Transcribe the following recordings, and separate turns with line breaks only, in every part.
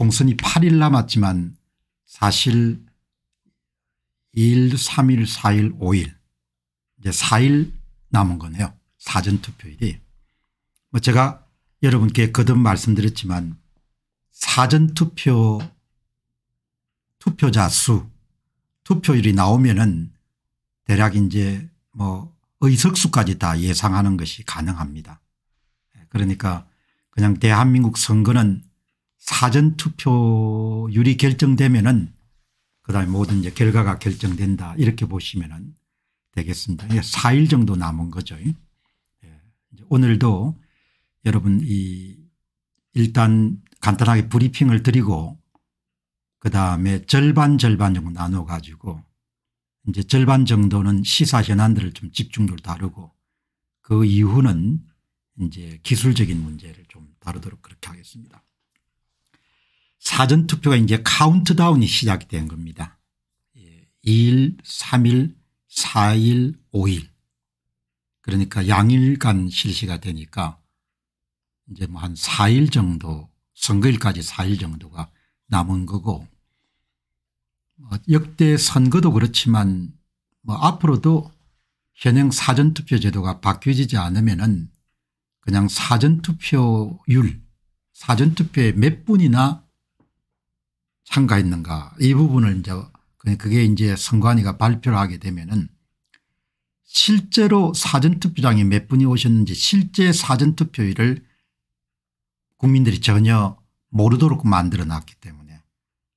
총선이 8일 남았지만 사실 2일 3일 4일 5일 이제 4일 남은 거네요. 사전투표일이. 뭐 제가 여러분께 거듭 말씀드렸지만 사전투표 투표자 수 투표율이 나오면은 대략 이제 뭐 의석수까지 다 예상하는 것이 가능합니다. 예, 그러니까 그냥 대한민국 선거는 사전 투표율이 결정되면은 그다음에 모든 이제 결과가 결정된다 이렇게 보시면은 되겠습니다. 4일 정도 남은 거죠. 예. 이제 오늘도 여러분 이 일단 간단하게 브리핑을 드리고 그다음에 절반 절반 정도 나눠 가지고 이제 절반 정도는 시사 현안들을 좀 집중적으로 다루고 그 이후는 이제 기술적인 문제를 좀 다루도록 그렇게 하겠습니다. 사전투표가 이제 카운트다운이 시작된 겁니다. 2일 예, 3일 4일 5일 그러니까 양일간 실시가 되니까 이제 뭐 한 4일 정도 선거일까지 4일 정도가 남은 거고 뭐 역대 선거도 그렇지만 뭐 앞으로도 현행 사전투표 제도가 바뀌어지지 않으면 은 그냥 사전투표율 사전투표에 몇 분이나 참가했는가 이 부분을 이제 그게 이제 선관위가 발표를 하게 되면은 실제로 사전투표장에 몇 분이 오셨는지 실제 사전투표율을 국민들이 전혀 모르도록 만들어 놨기 때문에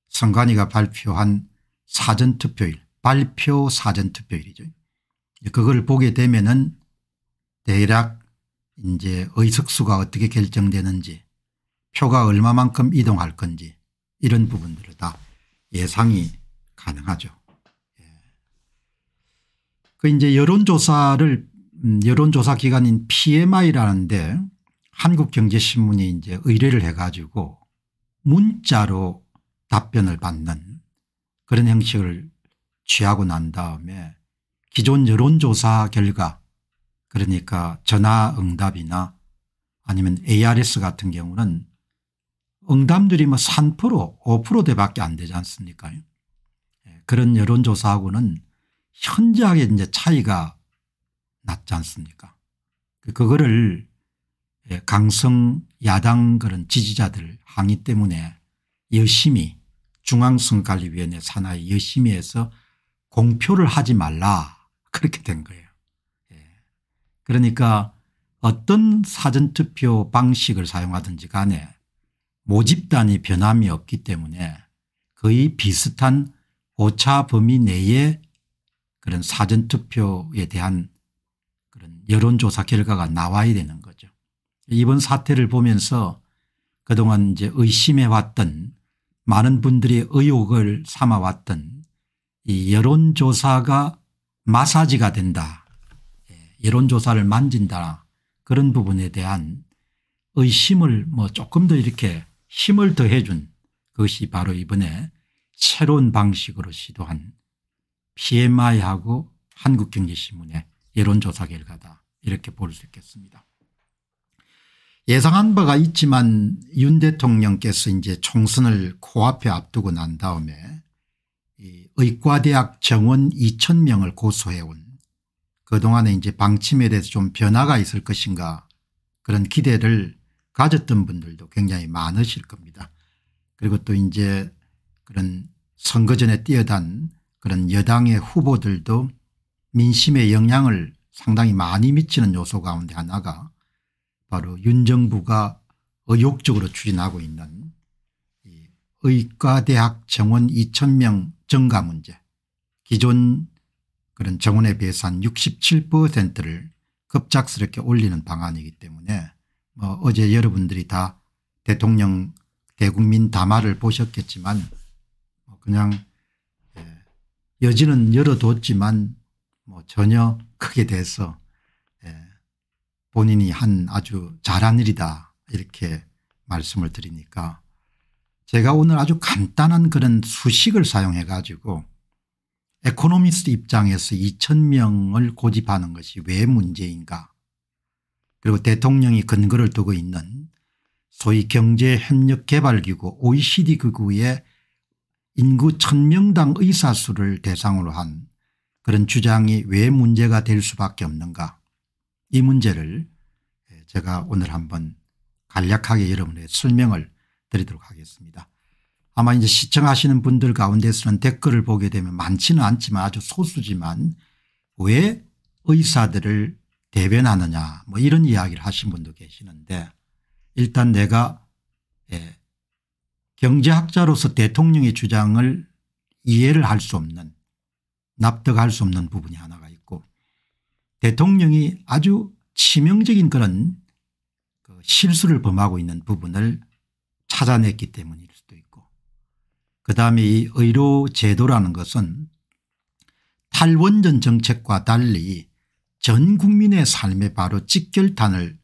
선관위가 발표한 사전투표일 발표 사전투표일이죠. 그걸 보게 되면은 대략 이제 의석수가 어떻게 결정되는지 표가 얼마만큼 이동할 건지 이런 부분들을 다 예상이 가능하죠. 예. 그 이제 여론조사를 음, 여론조사 기관인 PMI라는데 한국경제신문이 이제 의뢰를 해가지고 문자로 답변을 받는 그런 형식을 취하고 난 다음에 기존 여론조사 결과 그러니까 전화응답이나 아니면 ARS 같은 경우는 응답률이 뭐3% 5%대밖에 안 되지 않습니까 예, 그런 여론조사하고는 현저하게 이제 차이가 났지 않습니까 그, 그거를 예, 강성 야당 그런 지지자들 항의 때문에 열심히 중앙선관리위원회 산하에 열심히 해서 공표를 하지 말라 그렇게 된 거예요. 예. 그러니까 어떤 사전투표 방식을 사용하든지 간에 모집단이 변함이 없기 때문에 거의 비슷한 오차 범위 내에 그런 사전투표에 대한 그런 여론조사 결과가 나와야 되는 거죠. 이번 사태를 보면서 그동안 이제 의심해왔던 많은 분들의 의혹을 삼아왔던 이 여론조사가 마사지가 된다. 예, 여론조사를 만진다. 그런 부분에 대한 의심을 뭐 조금 더 이렇게 힘을 더해준 그것이 바로 이번에 새로운 방식으로 시도한 PMI하고 한국경제신문의 여론조사 결과다 이렇게 볼 수 있겠습니다. 예상한 바가 있지만 윤 대통령께서 이제 총선을 코앞에 앞두고 난 다음에 의과대학 정원 2,000명을 고소해온 그동안의 이제 방침에 대해서 좀 변화가 있을 것인가 그런 기대를 가졌던 분들도 굉장히 많으실 겁니다. 그리고 또 이제 그런 선거전에 뛰어단 그런 여당의 후보들도 민심에 영향을 상당히 많이 미치는 요소 가운데 하나가 바로 윤 정부가 의욕적으로 추진하고 있는 의과대학 정원 2000명 증가 문제 기존 그런 정원에 비해서 한 67%를 급작스럽게 올리는 방안이기 때문에 어, 제 여러분들이 다 대통령 대국민 담화를 보셨겠지만 뭐 그냥 예, 여지는 열어뒀지만 뭐 전혀 크게 돼서 예, 본인이 한 아주 잘한 일이다 이렇게 말씀을 드리니까 제가 오늘 아주 간단한 그런 수식을 사용해 가지고 에코노미스트 입장에서 2 0명을 고집하는 것이 왜 문제인가 그리고 대통령이 근거를 두고 있는 소위 경제협력개발기구 OECD 기구의 인구 천명당 의사수를 대상으로 한 그런 주장이 왜 문제가 될 수밖에 없는가 이 문제를 제가 오늘 한번 간략하게 여러분의 설명을 드리도록 하겠습니다. 아마 이제 시청하시는 분들 가운데서는 댓글을 보게 되면 많지는 않지만 아주 소수지만 왜 의사들을 대변하느냐 뭐 이런 이야기를 하신 분도 계시는데 일단 내가 예, 경제학자로서 대통령의 주장을 이해를 할 수 없는 납득할 수 없는 부분이 하나가 있고 대통령이 아주 치명적인 그런 그 실수를 범하고 있는 부분을 찾아냈기 때문일 수도 있고 그다음에 이 의료 제도라는 것은 탈원전 정책과 달리 전 국민의 삶에 바로 직결탄을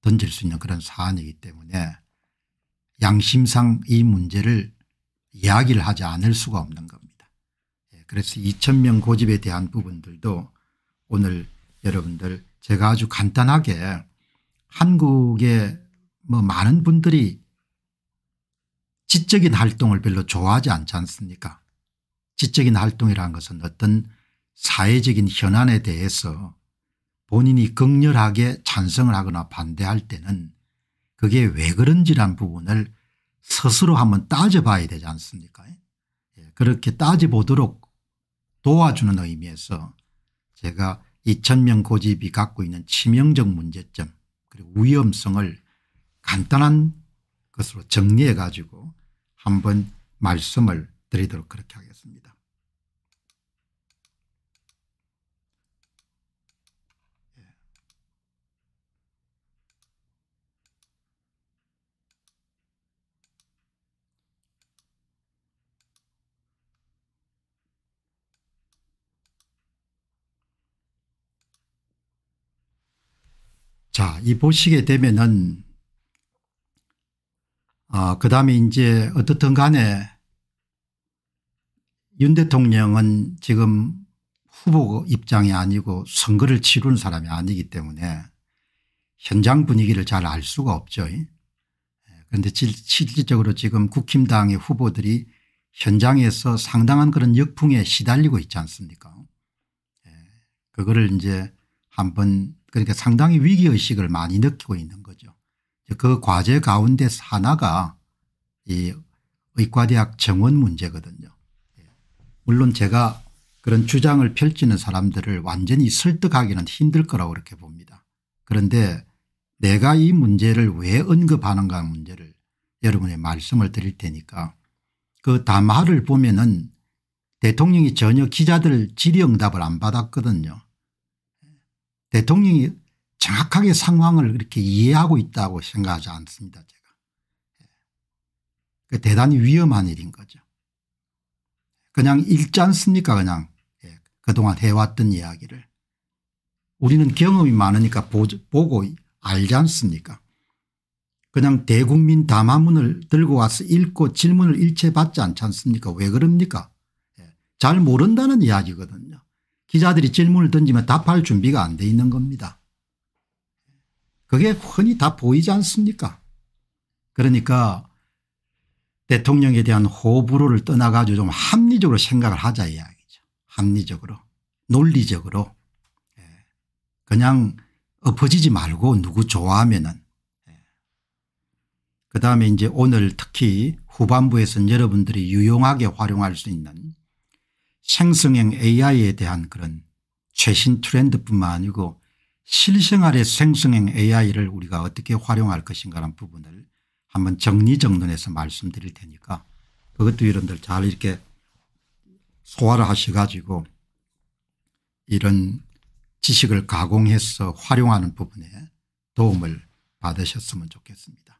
던질 수 있는 그런 사안이기 때문에 양심상 이 문제를 이야기를 하지 않을 수가 없는 겁니다. 예, 그래서 2 0명 고집에 대한 부분들도 오늘 여러분들 제가 아주 간단하게 한국의 뭐 많은 분들이 지적인 활동을 별로 좋아하지 않지 않습니까 지적인 활동이라는 것은 어떤 사회적인 현안에 대해서 본인이 극렬하게 찬성을 하거나 반대할 때는 그게 왜 그런지란 부분을 스스로 한번 따져봐야 되지 않습니까 예, 그렇게 따져보도록 도와주는 의미에서 제가 2000명 고집이 갖고 있는 치명적 문제점 그리고 위험성을 간단한 것으로 정리해 가지고 한번 말씀을 드리도록 그렇게 하겠습니다. 자, 이 보시게 되면은 아, 그 다음에 이제 어떻든 간에 윤 대통령은 지금 후보 입장이 아니고 선거를 치르 사람이 아니기 때문에 현장 분위기를 잘 알 수가 없죠. 예. 그런데 실질적으로 지금 국힘당의 후보들이 현장에서 상당한 그런 역풍에 시달리고 있지 않습니까 예. 그거를 이제 한번 그러니까 상당히 위기의식을 많이 느끼고 있는 거죠. 그 과제 가운데 하나가 이 의과대학 정원 문제거든요. 예. 물론 제가 그런 주장을 펼치는 사람들을 완전히 설득하기는 힘들 거라고 그렇게 봅니다. 그런데 내가 이 문제를 왜 언급하는가 문제를 여러분의 말씀을 드릴 테니까 그 담화를 보면은 대통령이 전혀 기자들 질의응답을 안 받았거든요. 대통령이 정확하게 상황을 이렇게 이해하고 있다고 생각하지 않습니다 제가. 예. 그 대단히 위험한 일인 거죠. 그냥 읽지 않습니까 그냥 예. 그동안 해왔던 이야기를. 우리는 경험이 많으니까 보고 알지 않습니까 그냥 대국민 담화문을 들고 와서 읽고 질문을 일체 받지 않지 않습니까 왜 그럽니까 예. 잘 모른다는 이야기거든요. 기자들이 질문을 던지면 답할 준비가 안 돼 있는 겁니다. 그게 흔히 다 보이지 않습니까 그러니까 대통령에 대한 호불호를 떠나가지고 좀 합리적으로 생각을 하자 이야기죠. 합리적으로 논리적으로 예. 그냥 엎어지지 말고 누구 좋아하면은 예. 그다음에 이제 오늘 특히 후반부에서는 여러분들이 유용하게 활용할 수 있는 생성형 AI에 대한 그런 최신 트렌드뿐만 아니고 실생활의 생성형 AI를 우리가 어떻게 활용할 것인가라는 부분을 한번 정리정돈해서 말씀드릴 테니까 그것도 여러분들 잘 이렇게 소화를 하셔가지고 이런 지식을 가공해서 활용하는 부분에 도움을 받으셨으면 좋겠습니다.